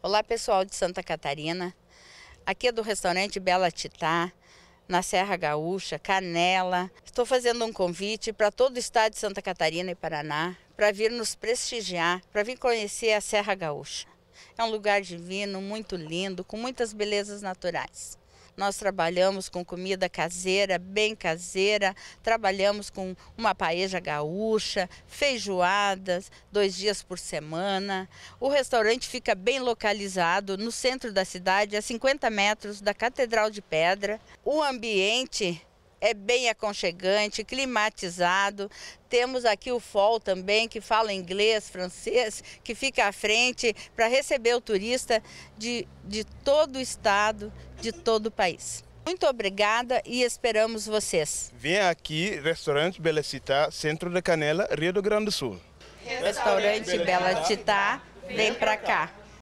Olá pessoal de Santa Catarina, aqui é do restaurante Bela Titá, na Serra Gaúcha, Canela. Estou fazendo um convite para todo o estado de Santa Catarina e Paraná para vir nos prestigiar, para vir conhecer a Serra Gaúcha. É um lugar divino, muito lindo, com muitas belezas naturais. Nós trabalhamos com comida caseira, bem caseira, trabalhamos com uma paeja gaúcha, feijoadas, dois dias por semana. O restaurante fica bem localizado no centro da cidade, a 50 metros da Catedral de Pedra. O ambiente é bem aconchegante, climatizado. Temos aqui o FOL também, que fala inglês, francês, que fica à frente para receber o turista de, de todo o estado, de todo o país. Muito obrigada e esperamos vocês. Venha aqui, Restaurante Bela Citá, Centro da Canela, Rio do Grande do Sul. Restaurante Bela Citá, vem para cá.